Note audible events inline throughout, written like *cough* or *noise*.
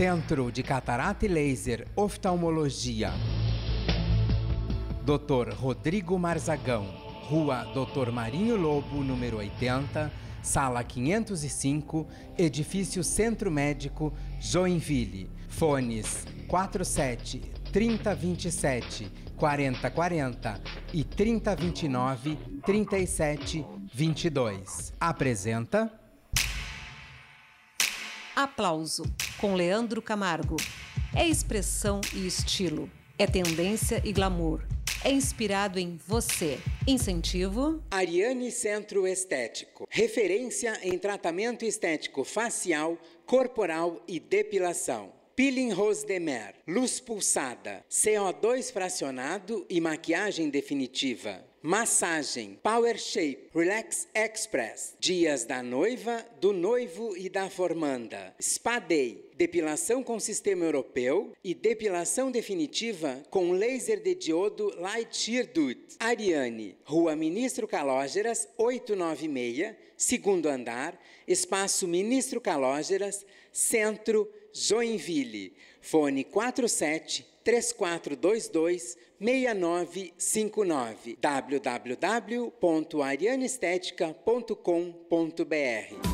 Centro de Catarata e Laser Oftalmologia. Dr. Rodrigo Marzagão, Rua Dr. Marinho Lobo, número 80, Sala 505, Edifício Centro Médico, Joinville. Fones 47 3027 4040 e 3029 3722. Apresenta. Aplauso com Leandro Camargo. É expressão e estilo. É tendência e glamour. É inspirado em você. Incentivo. Ariane Centro Estético. Referência em tratamento estético facial, corporal e depilação. Peeling Rose de Mer, luz pulsada, CO2 fracionado e maquiagem definitiva massagem, power shape, relax express, dias da noiva, do noivo e da formanda, spa day, depilação com sistema europeu e depilação definitiva com laser de diodo Light Shear Ariane, Rua Ministro Calógeras, 896, segundo andar, Espaço Ministro Calógeras, Centro, Joinville. Fone 47 3422 6959 www.arianeestetica.com.br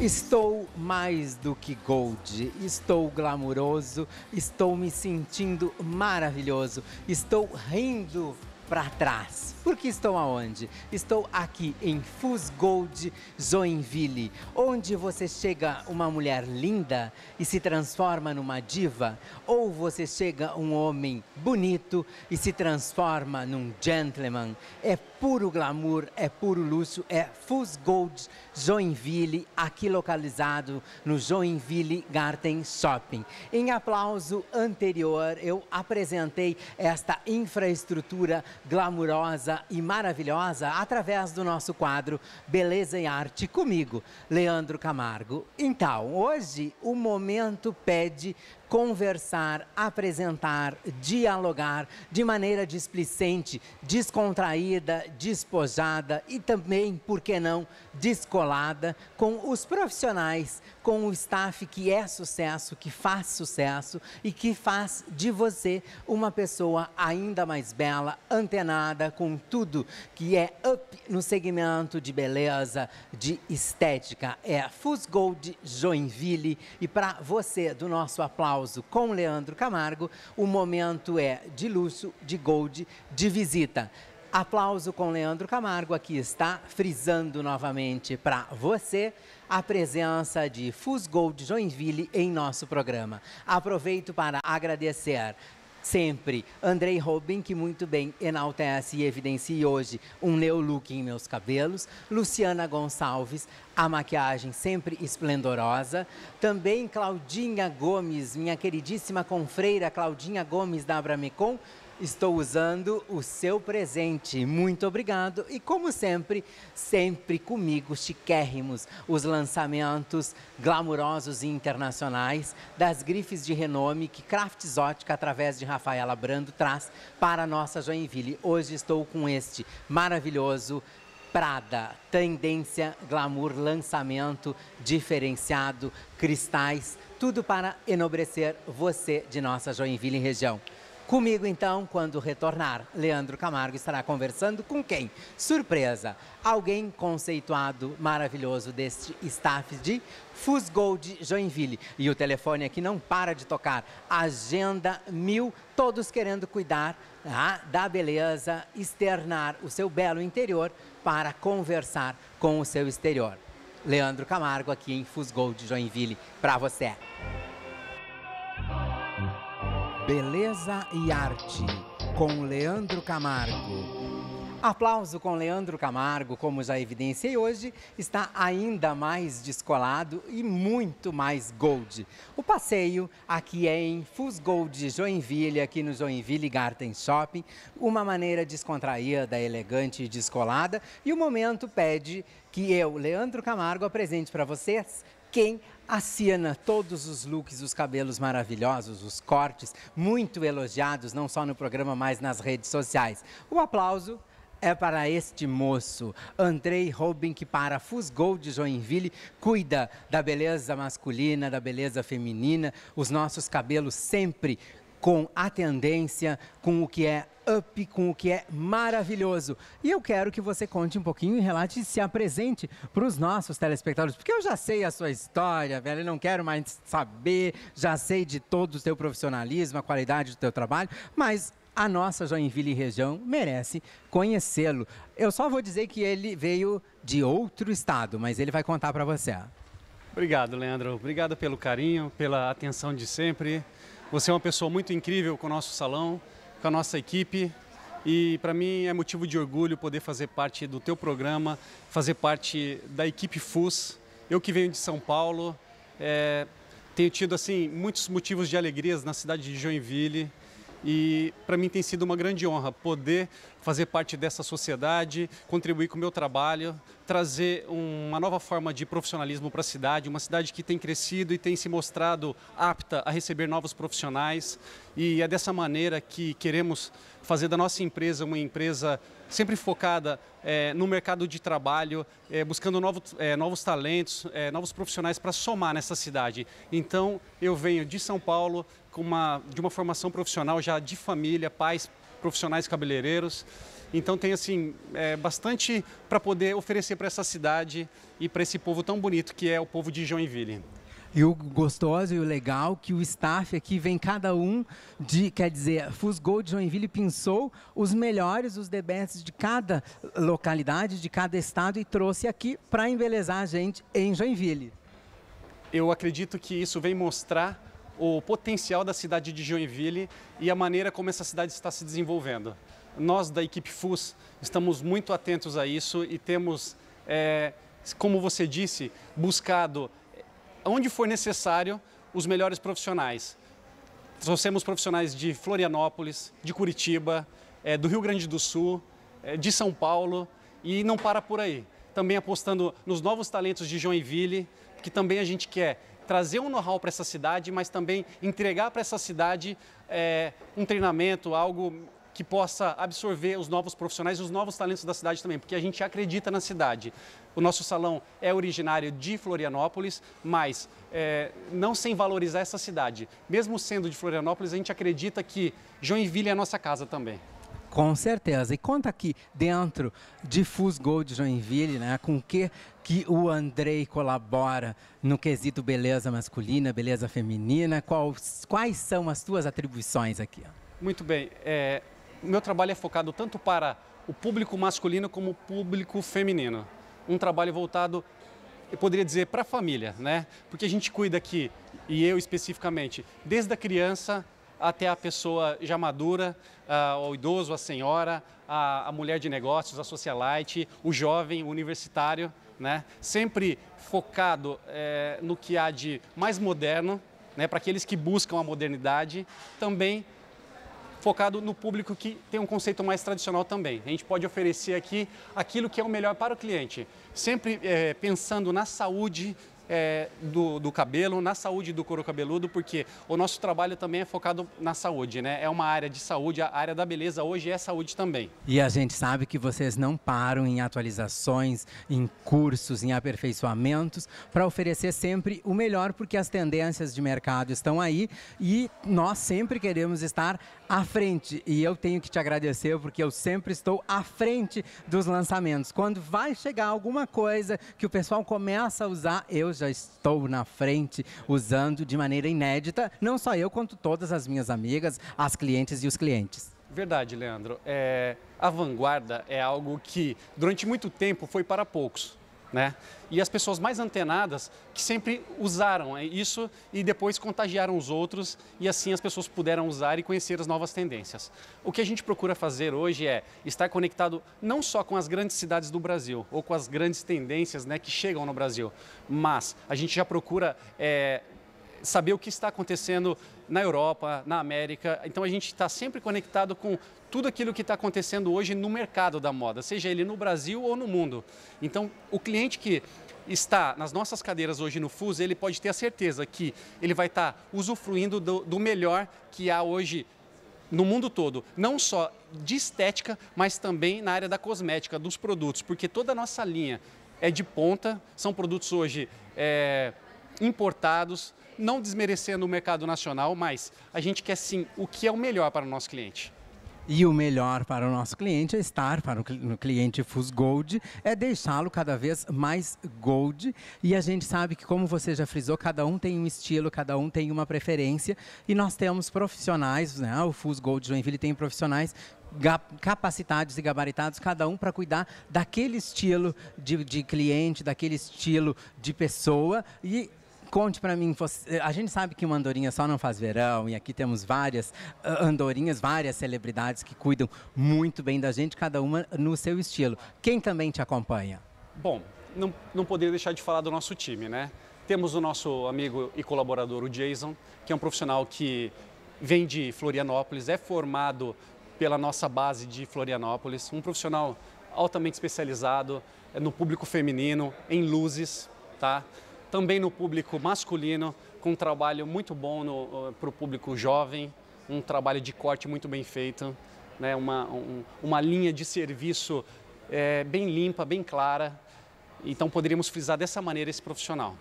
Estou mais do que gold, estou glamuroso, estou me sentindo maravilhoso, estou rindo para trás. Porque estou aonde? Estou aqui em Fus Gold Joinville, onde você chega uma mulher linda e se transforma numa diva, ou você chega um homem bonito e se transforma num gentleman. É puro glamour, é puro luxo, é Fus Gold Joinville, aqui localizado no Joinville Garden Shopping. Em aplauso anterior, eu apresentei esta infraestrutura glamurosa gostosa e maravilhosa através do nosso quadro Beleza e Arte comigo, Leandro Camargo. Então, hoje o momento pede conversar, apresentar, dialogar de maneira displicente, descontraída, despojada e também, por que não, descolada com os profissionais, com o staff que é sucesso, que faz sucesso e que faz de você uma pessoa ainda mais bela, antenada com tudo que é up no segmento de beleza, de estética. É Fusgold Joinville e para você do nosso aplauso Causo com Leandro Camargo. O momento é de luxo, de gold, de visita. Aplauso com Leandro Camargo, aqui está, frisando novamente para você a presença de Fusgold Joinville em nosso programa. Aproveito para agradecer sempre. Andrei Robin, que muito bem enaltece e evidencia hoje um new look em meus cabelos. Luciana Gonçalves, a maquiagem sempre esplendorosa. Também Claudinha Gomes, minha queridíssima confreira Claudinha Gomes da Abramecon, Estou usando o seu presente. Muito obrigado. E como sempre, sempre comigo, chiquérrimos, os lançamentos glamurosos e internacionais das grifes de renome que Crafts Ótica, através de Rafaela Brando, traz para a nossa Joinville. Hoje estou com este maravilhoso Prada, tendência, glamour, lançamento diferenciado, cristais, tudo para enobrecer você de nossa Joinville região. Comigo, então, quando retornar, Leandro Camargo estará conversando com quem? Surpresa! Alguém conceituado, maravilhoso deste staff de Fusgold Joinville. E o telefone aqui não para de tocar. Agenda mil, todos querendo cuidar ah, da beleza, externar o seu belo interior para conversar com o seu exterior. Leandro Camargo aqui em Fusgold Joinville para você. Beleza e Arte, com Leandro Camargo. Aplauso com Leandro Camargo, como já evidenciei hoje, está ainda mais descolado e muito mais gold. O passeio aqui é em Fusgold Gold Joinville, aqui no Joinville Garden Shopping, uma maneira descontraída, elegante e descolada, e o momento pede que eu, Leandro Camargo, apresente para vocês quem a Siena, todos os looks, os cabelos maravilhosos, os cortes, muito elogiados, não só no programa, mas nas redes sociais. O aplauso é para este moço, Andrei Robin, que para Fusgol de Joinville cuida da beleza masculina, da beleza feminina, os nossos cabelos sempre com a tendência, com o que é up, com o que é maravilhoso. E eu quero que você conte um pouquinho e relate e se apresente para os nossos telespectadores, porque eu já sei a sua história, velho, eu não quero mais saber, já sei de todo o seu profissionalismo, a qualidade do seu trabalho, mas a nossa Joinville região merece conhecê-lo. Eu só vou dizer que ele veio de outro estado, mas ele vai contar para você. Obrigado, Leandro. Obrigado pelo carinho, pela atenção de sempre. Você é uma pessoa muito incrível com o nosso salão, com a nossa equipe. E para mim é motivo de orgulho poder fazer parte do teu programa, fazer parte da equipe FUS. Eu que venho de São Paulo, é, tenho tido assim muitos motivos de alegrias na cidade de Joinville, e para mim tem sido uma grande honra poder fazer parte dessa sociedade, contribuir com o meu trabalho, trazer uma nova forma de profissionalismo para a cidade, uma cidade que tem crescido e tem se mostrado apta a receber novos profissionais. E é dessa maneira que queremos fazer da nossa empresa uma empresa sempre focada é, no mercado de trabalho, é, buscando novo, é, novos talentos, é, novos profissionais para somar nessa cidade. Então, eu venho de São Paulo com uma, de uma formação profissional já de família, pais profissionais cabeleireiros. Então, tem assim é, bastante para poder oferecer para essa cidade e para esse povo tão bonito que é o povo de Joinville. E o gostoso e o legal que o staff aqui vem cada um de, quer dizer, fus de Joinville pensou os melhores, os the best de cada localidade, de cada estado e trouxe aqui para embelezar a gente em Joinville. Eu acredito que isso vem mostrar o potencial da cidade de Joinville e a maneira como essa cidade está se desenvolvendo. Nós da equipe FUS estamos muito atentos a isso e temos, é, como você disse, buscado onde for necessário, os melhores profissionais. Trouxemos profissionais de Florianópolis, de Curitiba, é, do Rio Grande do Sul, é, de São Paulo e não para por aí. Também apostando nos novos talentos de Joinville, que também a gente quer trazer um know-how para essa cidade, mas também entregar para essa cidade é, um treinamento, algo que possa absorver os novos profissionais e os novos talentos da cidade também, porque a gente acredita na cidade. O nosso salão é originário de Florianópolis, mas é, não sem valorizar essa cidade. Mesmo sendo de Florianópolis, a gente acredita que Joinville é a nossa casa também. Com certeza. E conta aqui dentro de Fus Gold Joinville, né, com que que o Andrei colabora no quesito beleza masculina, beleza feminina? Quais, quais são as tuas atribuições aqui? Muito bem. É, meu trabalho é focado tanto para o público masculino como o público feminino um trabalho voltado, eu poderia dizer, para a família, né? Porque a gente cuida aqui, e eu especificamente, desde a criança até a pessoa já madura, uh, o idoso, a senhora, a, a mulher de negócios, a socialite, o jovem, o universitário, né? Sempre focado é, no que há de mais moderno, né? Para aqueles que buscam a modernidade, também focado no público que tem um conceito mais tradicional também. A gente pode oferecer aqui aquilo que é o melhor para o cliente, sempre é, pensando na saúde, é, do, do, cabelo, na saúde do couro cabeludo, porque o nosso trabalho também é focado na saúde, né? É uma área de saúde, a área da beleza hoje é saúde também. E a gente sabe que vocês não param em atualizações, em cursos, em aperfeiçoamentos, para oferecer sempre o melhor, porque as tendências de mercado estão aí e nós sempre queremos estar à frente. E eu tenho que te agradecer, porque eu sempre estou à frente dos lançamentos. Quando vai chegar alguma coisa que o pessoal começa a usar, eu já estou na frente usando de maneira inédita, não só eu, quanto todas as minhas amigas, as clientes e os clientes. Verdade, Leandro. É, a vanguarda é algo que durante muito tempo foi para poucos. Né? E as pessoas mais antenadas que sempre usaram é isso e depois contagiaram os outros e assim as pessoas puderam usar e conhecer as novas tendências. O que a gente procura fazer hoje é estar conectado não só com as grandes cidades do Brasil ou com as grandes tendências né, que chegam no Brasil, mas a gente já procura é, saber o que está acontecendo na Europa, na América. Então a gente está sempre conectado com tudo aquilo que está acontecendo hoje no mercado da moda, seja ele no Brasil ou no mundo. Então o cliente que está nas nossas cadeiras hoje no FUS, ele pode ter a certeza que ele vai estar tá usufruindo do, do melhor que há hoje no mundo todo, não só de estética, mas também na área da cosmética, dos produtos, porque toda a nossa linha é de ponta, são produtos hoje é, importados, não desmerecendo o mercado nacional, mas a gente quer sim o que é o melhor para o nosso cliente. E o melhor para o nosso cliente é estar para o cliente FUS Gold, é deixá-lo cada vez mais gold. E a gente sabe que, como você já frisou, cada um tem um estilo, cada um tem uma preferência. E nós temos profissionais, né? o FUS Gold Joinville tem profissionais capacitados e gabaritados, cada um para cuidar daquele estilo de, de, cliente, daquele estilo de pessoa e Conte para mim, você, a gente sabe que uma andorinha só não faz verão e aqui temos várias ah, andorinhas, várias celebridades que cuidam muito bem da gente, cada uma no seu estilo. Quem também te acompanha? Bom, não, não poderia deixar de falar do nosso time, né? Temos o nosso amigo e colaborador, o Jason, que é um profissional que vem de Florianópolis, é formado pela nossa base de Florianópolis, um profissional altamente especializado é no público feminino, em luzes, tá? também no público masculino, com um trabalho muito bom para o eh, público jovem, um trabalho de corte muito bem feito, né? uma, um, uma linha de serviço é, bem limpa, bem clara. Então poderíamos frisar dessa maneira esse profissional.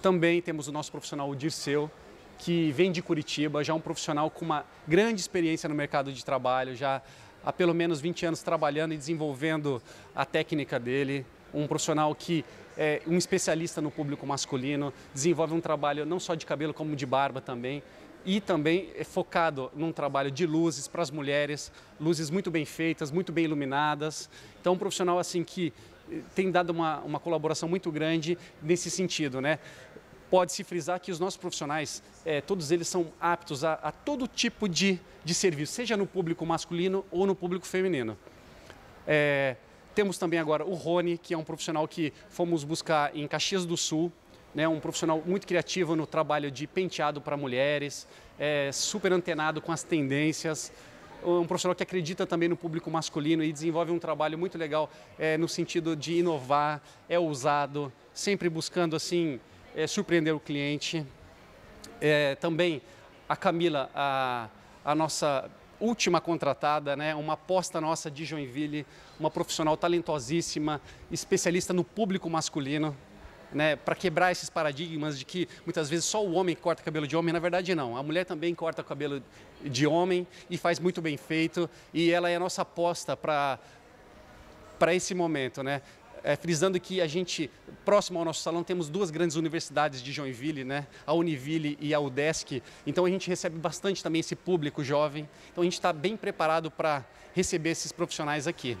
Também temos o nosso profissional, o Dirceu, que vem de Curitiba, já é um profissional com uma grande experiência no mercado de trabalho, já há pelo menos 20 anos trabalhando e desenvolvendo a técnica dele, um profissional que é um especialista no público masculino, desenvolve um trabalho não só de cabelo, como de barba também. E também é focado num trabalho de luzes para as mulheres, luzes muito bem feitas, muito bem iluminadas. Então, um profissional assim que eh, tem dado uma, uma colaboração muito grande nesse sentido, né? pode-se frisar que os nossos profissionais, eh, todos eles são aptos a, a, todo tipo de, de serviço, seja no público masculino ou no público feminino. É, temos também agora o Rony, que é um profissional que fomos buscar em Caxias do Sul, né, um profissional muito criativo no trabalho de penteado para mulheres, é, super antenado com as tendências, um profissional que acredita também no público masculino e desenvolve um trabalho muito legal é, no sentido de inovar, é ousado, sempre buscando assim é, surpreender o cliente. É, também a Camila, a, a nossa última contratada, né? uma aposta nossa de Joinville, uma profissional talentosíssima, especialista no público masculino, né, para quebrar esses paradigmas de que muitas vezes só o homem corta cabelo de homem, na verdade não. A mulher também corta cabelo de homem e faz muito bem feito, e ela é a nossa aposta para para esse momento, né? é, frisando que a gente, próximo ao nosso salão, temos duas grandes universidades de Joinville, né? a Univille e a UDESC. Então a gente recebe bastante também esse público jovem. Então a gente está bem preparado para receber esses profissionais aqui.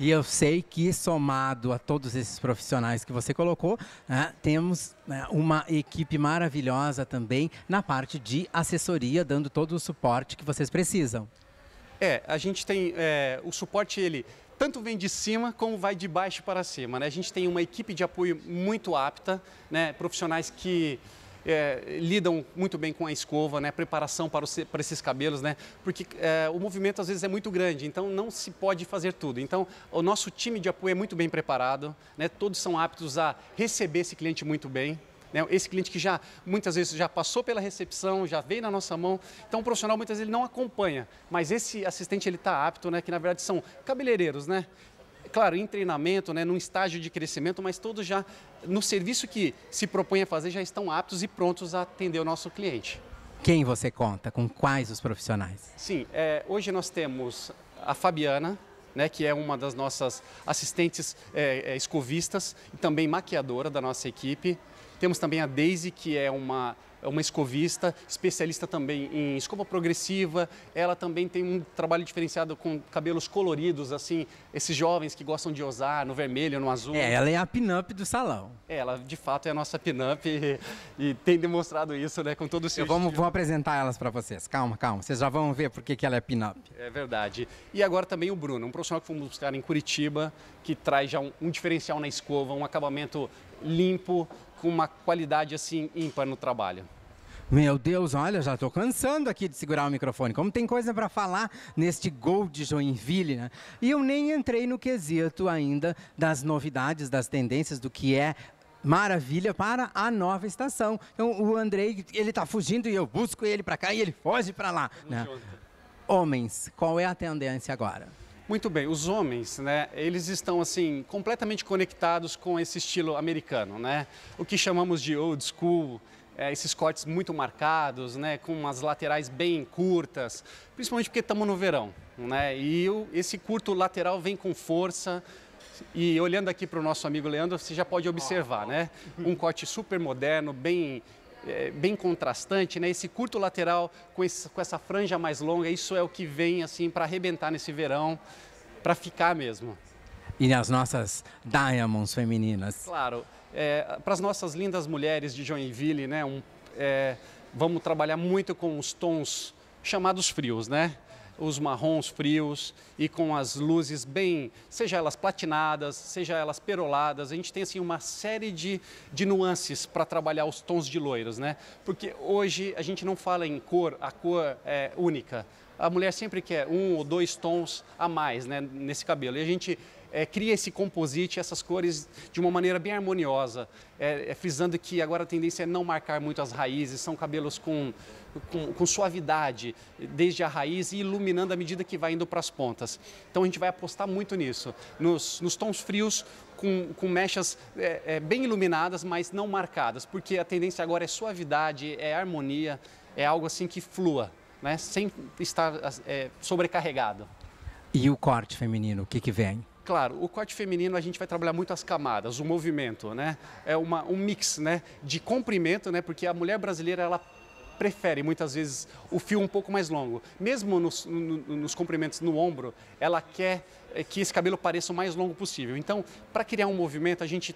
E eu sei que, somado a todos esses profissionais que você colocou, né, temos né, uma equipe maravilhosa também na parte de assessoria, dando todo o suporte que vocês precisam. É, a gente tem é, o suporte, ele tanto vem de cima como vai de baixo para cima. Né? A gente tem uma equipe de apoio muito apta, né? profissionais que é, lidam muito bem com a escova, né? preparação para, para esses cabelos, né? porque é, o movimento às vezes é muito grande, então não se pode fazer tudo. Então, o nosso time de apoio é muito bem preparado, né? todos são aptos a receber esse cliente muito bem. Né? Esse cliente que já muitas vezes já passou pela recepção, já veio na nossa mão. Então o profissional muitas vezes ele não acompanha, mas esse assistente ele está apto, né? que na verdade são cabeleireiros, né? claro, em treinamento, né, num estágio de crescimento, mas todos já no serviço que se propõe a fazer já estão aptos e prontos a atender o nosso cliente. Quem você conta? Com quais os profissionais? Sim, é, hoje nós temos a Fabiana, né, que é uma das nossas assistentes é, é escovistas e também maquiadora da nossa equipe. Temos também a Daisy, que é uma é uma escovista, especialista também em escova progressiva. Ela também tem um trabalho diferenciado com cabelos coloridos, assim, esses jovens que gostam de usar no vermelho, no azul. É, ela é a pinup do salão. É, ela de fato é a nossa pinup e, e, tem demonstrado isso, né, com todo o seu. Eu vamos, vou apresentar elas para vocês. Calma, calma. Vocês já vão ver por que ela é pinup É verdade. E agora também o Bruno, um profissional que fomos buscar em Curitiba, que traz já um, um diferencial na escova, um acabamento limpo, com uma qualidade assim ímpar no trabalho. Meu Deus, olha, já estou cansando aqui de segurar o microfone. Como tem coisa para falar neste gol de Joinville, né? E eu nem entrei no quesito ainda das novidades, das tendências, do que é maravilha para a nova estação. Então, o Andrei, ele está fugindo e eu busco ele para cá e ele foge para lá. Né? Homens, qual é a tendência agora? Muito bem, os homens, né, eles estão assim completamente conectados com esse estilo americano, né? O que chamamos de old school, é, esses cortes muito marcados, né, com umas laterais bem curtas, principalmente porque estamos no verão, né? E o, esse curto lateral vem com força. E olhando aqui para o nosso amigo Leandro, você já pode observar, né? Um corte super moderno, bem é, bem contrastante, né? Esse curto lateral com, esse, com essa franja mais longa, isso é o que vem assim para arrebentar nesse verão, para ficar mesmo. E as nossas diamonds femininas. Claro, é, para as nossas lindas mulheres de Joinville, né? Um, é, vamos trabalhar muito com os tons chamados frios, né? os marrons frios e com as luzes bem, seja elas platinadas, seja elas peroladas. A gente tem assim uma série de, de nuances para trabalhar os tons de loiros, né? Porque hoje a gente não fala em cor, a cor é única. A mulher sempre quer um ou dois tons a mais né, nesse cabelo. E a gente é, cria esse composite, essas cores de uma maneira bem harmoniosa, é, é, frisando que agora a tendência é não marcar muito as raízes, são cabelos com com, com suavidade, desde a raiz e iluminando à medida que vai indo para as pontas. Então a gente vai apostar muito nisso, nos, nos tons frios, com, com mechas é, é, bem iluminadas, mas não marcadas, porque a tendência agora é suavidade, é harmonia, é algo assim que flua, né? sem estar é, sobrecarregado. E o corte feminino, o que, que vem? Claro, o corte feminino a gente vai trabalhar muito as camadas, o movimento, né? É uma, um mix, né? De comprimento, né? Porque a mulher brasileira ela prefere muitas vezes o fio um pouco mais longo. Mesmo nos, nos comprimentos no ombro, ela quer eh, que esse cabelo pareça o mais longo possível. Então, para criar um movimento, a gente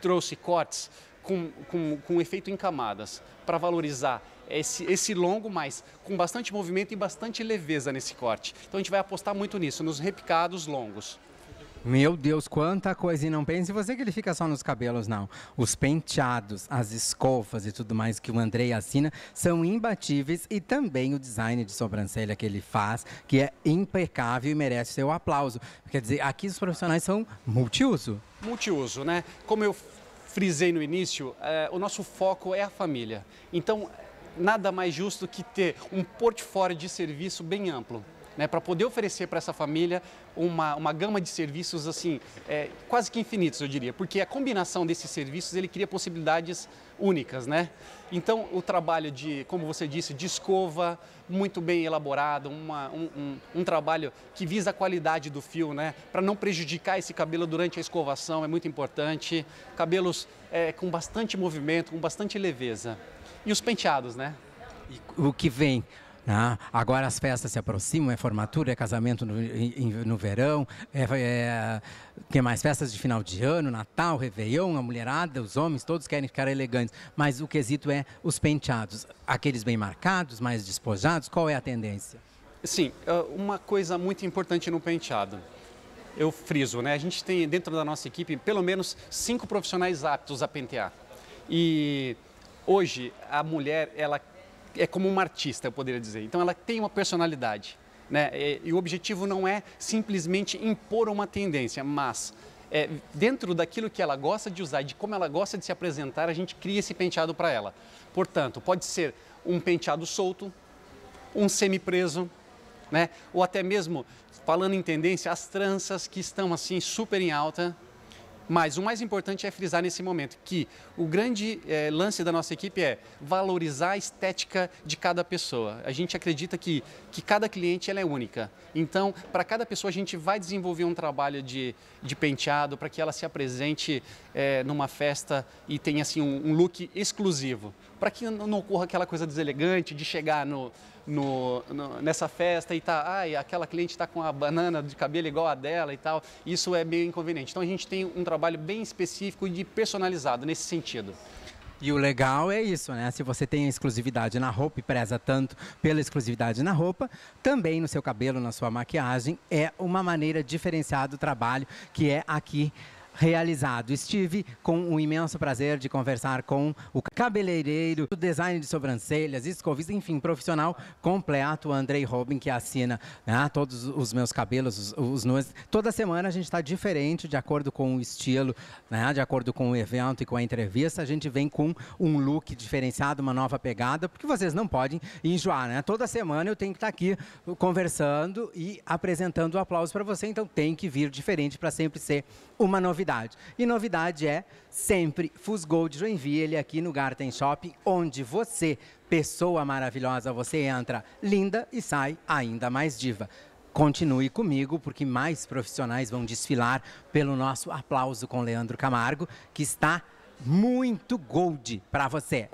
trouxe cortes com, com, com efeito em camadas, para valorizar esse, esse longo, mas com bastante movimento e bastante leveza nesse corte. Então, a gente vai apostar muito nisso, nos repicados longos. Meu Deus, quanta coisa! E não pense você que ele fica só nos cabelos, não. Os penteados, as escovas e tudo mais que o Andrei assina são imbatíveis e também o design de sobrancelha que ele faz, que é impecável e merece seu aplauso. Quer dizer, aqui os profissionais são multiuso. Multiuso, né? Como eu frisei no início, é, o nosso foco é a família. Então, nada mais justo que ter um portfólio de serviço bem amplo né, para poder oferecer para essa família uma, uma gama de serviços assim é, quase que infinitos, eu diria, porque a combinação desses serviços ele cria possibilidades únicas, né? Então o trabalho de, como você disse, de escova muito bem elaborado, uma, um, um, um trabalho que visa a qualidade do fio, né, para não prejudicar esse cabelo durante a escovação é muito importante. Cabelos é, com bastante movimento, com bastante leveza e os penteados, né? E o que vem? Ah, agora as festas se aproximam, é formatura, é casamento no, em, no verão, é, é, tem mais festas de final de ano, Natal, Réveillon, a mulherada, os homens, todos querem ficar elegantes. Mas o quesito é os penteados, aqueles bem marcados, mais despojados, qual é a tendência? Sim, ah, uma coisa muito importante no penteado. Eu friso, né? A gente tem dentro da nossa equipe pelo menos cinco profissionais aptos a pentear. E hoje a mulher ela é como uma artista, eu poderia dizer. Então ela tem uma personalidade. Né? E, é, e o objetivo não é simplesmente impor uma tendência, mas é, dentro daquilo que ela gosta de usar, de como ela gosta de se apresentar, a gente cria esse penteado para ela. Portanto, pode ser um penteado solto, um semi-preso, né? ou até mesmo, falando em tendência, as tranças que estão assim super em alta, mas o mais importante é frisar nesse momento que o grande é, lance da nossa equipe é valorizar a estética de cada pessoa. A gente acredita que, que cada cliente ela é única. Então, para cada pessoa, a gente vai desenvolver um trabalho de, de penteado para que ela se apresente é, numa festa e tenha assim, um, um look exclusivo. Para que não ocorra aquela coisa deselegante de chegar no, no, no, nessa festa e tá, ai, aquela cliente está com a banana de cabelo igual a dela e tal, isso é meio inconveniente. Então a gente tem um trabalho bem específico e personalizado nesse sentido. E o legal é isso, né? Se você tem exclusividade na roupa e preza tanto pela exclusividade na roupa, também no seu cabelo, na sua maquiagem, é uma maneira diferenciada do trabalho que é aqui realizado. Estive com o imenso prazer de conversar com o cabeleireiro, o design de sobrancelhas, escovis, enfim, profissional completo, Andrei Robin, que assina né, todos os meus cabelos, os, os nus. Toda semana a gente está diferente, de acordo com o estilo, né, de acordo com o evento e com a entrevista. A gente vem com um look diferenciado, uma nova pegada, porque vocês não podem enjoar, né? Toda semana eu tenho que estar tá aqui conversando e apresentando o aplauso para você, então tem que vir diferente para sempre ser uma novidade novidade. E novidade é sempre Fusgold Joinville é aqui no Garten Shop, onde você, pessoa maravilhosa, você entra linda e sai ainda mais diva. Continue comigo, porque mais profissionais vão desfilar pelo nosso aplauso com Leandro Camargo, que está muito gold para você.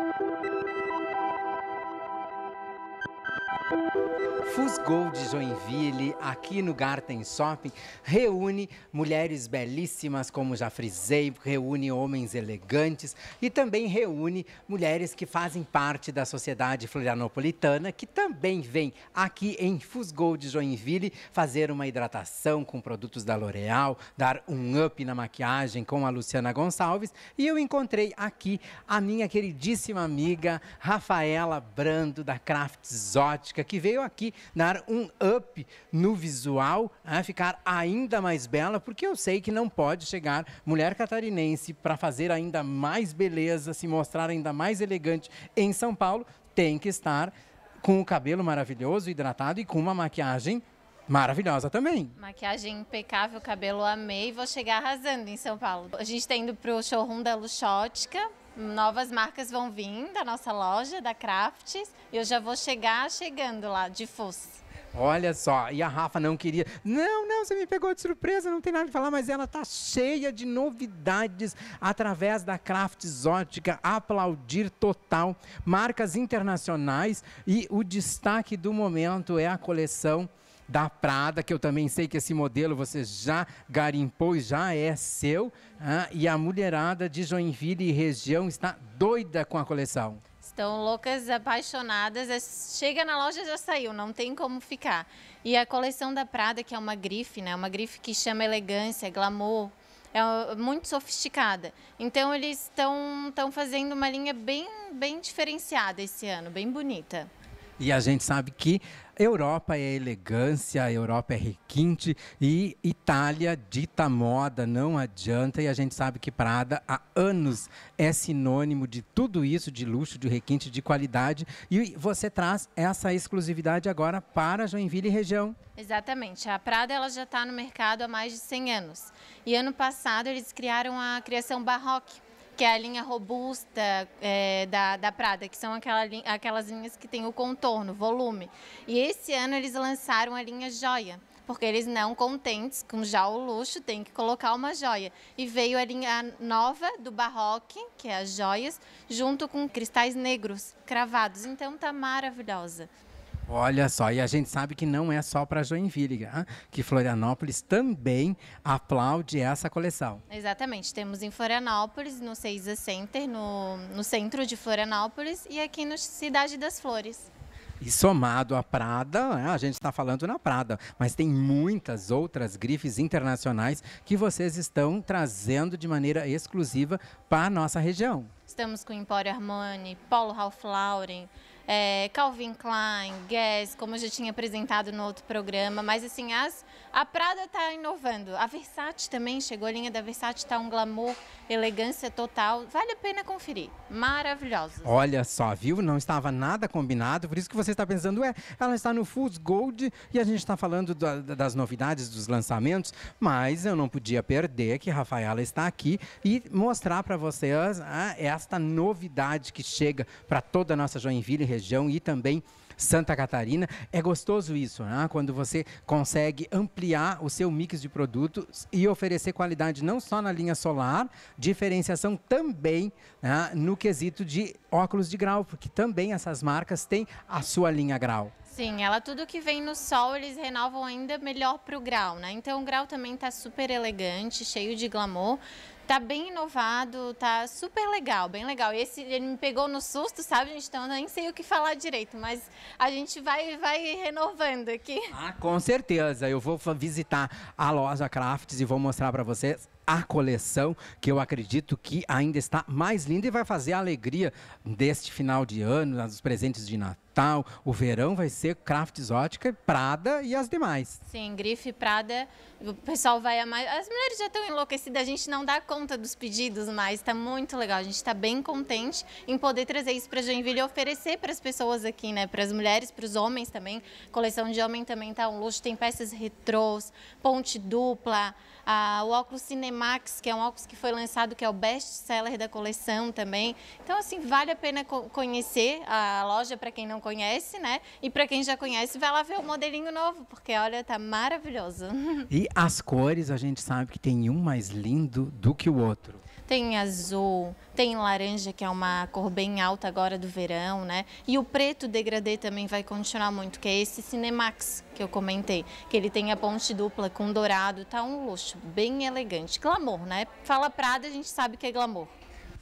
Thank you. Fusgol de Joinville, aqui no Garten Shopping, reúne mulheres belíssimas, como já frisei, reúne homens elegantes e também reúne mulheres que fazem parte da sociedade florianopolitana, que também vem aqui em Fusgol de Joinville fazer uma hidratação com produtos da L'Oréal, dar um up na maquiagem com a Luciana Gonçalves. E eu encontrei aqui a minha queridíssima amiga Rafaela Brando, da Crafts Ótica gráfica que veio aqui dar um up no visual, né? ficar ainda mais bela, porque eu sei que não pode chegar mulher catarinense para fazer ainda mais beleza, se mostrar ainda mais elegante em São Paulo, tem que estar com o cabelo maravilhoso, hidratado e com uma maquiagem Maravilhosa também. Maquiagem impecável, cabelo amei. Vou chegar arrasando em São Paulo. A gente está indo para o showroom da Luxótica, Novas marcas vão vir da nossa loja, da Crafts. E eu já vou chegar chegando lá, de fosse. Olha só, e a Rafa não queria. Não, não, você me pegou de surpresa, não tem nada que falar, mas ela tá cheia de novidades através da Crafts Ótica Aplaudir Total, marcas internacionais e o destaque do momento é a coleção da Prada, que eu também sei que esse modelo você já garimpou e já é seu. Ah, e a mulherada de Joinville e região está doida com a coleção. Estão loucas, apaixonadas. É, chega na loja já saiu, não tem como ficar. E a coleção da Prada, que é uma grife, né? Uma grife que chama elegância, glamour, é, é muito sofisticada. Então eles estão fazendo uma linha bem, bem diferenciada esse ano, bem bonita. E a gente sabe que Europa é elegância, Europa é requinte e Itália dita moda, não adianta. E a gente sabe que Prada há anos é sinônimo de tudo isso, de luxo, de requinte, de qualidade. E você traz essa exclusividade agora para Joinville e região. Exatamente. A Prada ela já está no mercado há mais de 100 anos. E ano passado eles criaram a criação Barroque que é a linha robusta é, da, da Prada, que são aquela, aquelas linhas que tem o contorno, volume. E esse ano eles lançaram a linha joia, porque eles não contentes com já o luxo, tem que colocar uma joia. E veio a linha nova do Barroque, que é as joias, junto com cristais negros cravados. Então tá maravilhosa. Olha só, e a gente sabe que não é só para Joinville, que Florianópolis também aplaude essa coleção. Exatamente, temos em Florianópolis, no Seiza Center, no, no centro de Florianópolis e aqui no Cidade das Flores. E somado à Prada, né? a gente está falando na Prada, mas tem muitas outras grifes internacionais que vocês estão trazendo de maneira exclusiva para a nossa região. Estamos com Empório Armani, Paulo Ralph Lauren, é, Calvin Klein, Guess, como eu já tinha apresentado no outro programa, mas assim, as, a Prada está inovando. A Versace também chegou, a linha da Versace está um glamour, elegância total. Vale a pena conferir. Maravilhosa. Olha só, viu? Não estava nada combinado, por isso que você está pensando, é, ela está no Fools Gold e a gente está falando das novidades, dos lançamentos, mas eu não podia perder que Rafaela está aqui e mostrar para vocês ah, esta novidade que chega para toda a nossa Joinville e região região e também Santa Catarina. É gostoso isso, né? quando você consegue ampliar o seu mix de produtos e oferecer qualidade não só na linha solar, diferenciação também né, no quesito de óculos de grau, porque também essas marcas têm a sua linha grau. Sim, ela tudo que vem no sol eles renovam ainda melhor para o grau, né? Então o grau também está super elegante, cheio de glamour. Tá bem inovado, tá super legal, bem legal. Esse ele me pegou no susto, sabe, gente? Então eu nem sei o que falar direito, mas a gente vai vai renovando aqui. Ah, com certeza. Eu vou visitar a loja Crafts e vou mostrar para vocês a coleção que eu acredito que ainda está mais linda e vai fazer a alegria deste final de ano, os presentes de Natal, o verão vai ser Craft Exótica, Prada e as demais. Sim, Grife, Prada, o pessoal vai amar. As mulheres já estão enlouquecidas, a gente não dá conta dos pedidos mais, está muito legal, a gente está bem contente em poder trazer isso para Joinville e oferecer para as pessoas aqui, né, para as mulheres, para os homens também. A coleção de homem também está um luxo, tem peças retrôs, ponte dupla, a, o óculos cinema Max, que é um óculos que foi lançado, que é o best-seller da coleção também. Então, assim, vale a pena conhecer a loja para quem não conhece, né? E para quem já conhece, vai lá ver o modelinho novo, porque olha, tá maravilhoso. *laughs* E as cores, a gente sabe que tem um mais lindo do que o outro tem azul, tem laranja, que é uma cor bem alta agora do verão, né? E o preto degradê também vai continuar muito, que é esse Cinemax que eu comentei, que ele tem a ponte dupla com dourado, tá um luxo, bem elegante. Glamour, né? Fala Prada, a gente sabe que é glamour.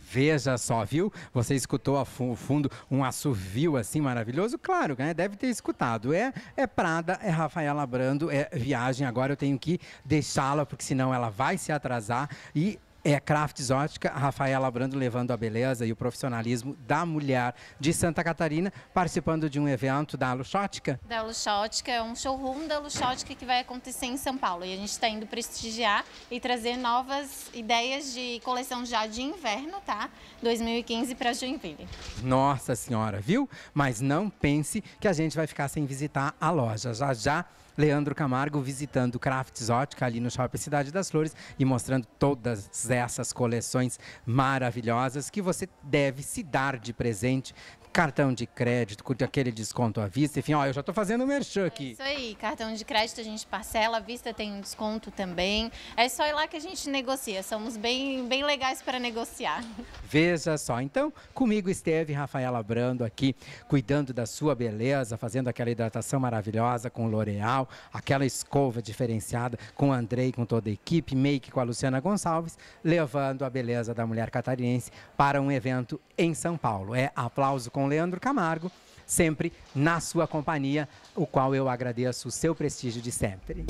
Veja só, viu? Você escutou ao fundo um assovio assim maravilhoso? Claro, né? Deve ter escutado. É, é Prada, é Rafaela Brando, é viagem. Agora eu tenho que deixá-la, porque senão ela vai se atrasar. E é Craft Exótica, Rafaela Brando levando a beleza e o profissionalismo da mulher de Santa Catarina, participando de um evento da Luxótica. Da Luxótica, é um showroom da Luxótica que vai acontecer em São Paulo. E a gente está indo prestigiar e trazer novas ideias de coleção já de inverno, tá? 2015 para Joinville. Nossa Senhora, viu? Mas não pense que a gente vai ficar sem visitar a loja. Já já Leandro Camargo visitando Crafts Ótica ali no Shopping Cidade das Flores e mostrando todas essas coleções maravilhosas que você deve se dar de presente cartão de crédito, com aquele desconto à vista, enfim, ó, eu já estou fazendo o merchan aqui. É isso aí, cartão de crédito a gente parcela, à vista tem um desconto também. É só ir lá que a gente negocia, somos bem, bem legais para negociar. Veja só, então, comigo esteve Rafaela Brando aqui, cuidando da sua beleza, fazendo aquela hidratação maravilhosa com L'Oreal, aquela escova diferenciada com o Andrei, com toda a equipe, make com a Luciana Gonçalves, levando a beleza da mulher catarinense para um evento em São Paulo. É aplauso com com Leandro Camargo, sempre na sua companhia, o qual eu agradeço o seu prestígio de sempre.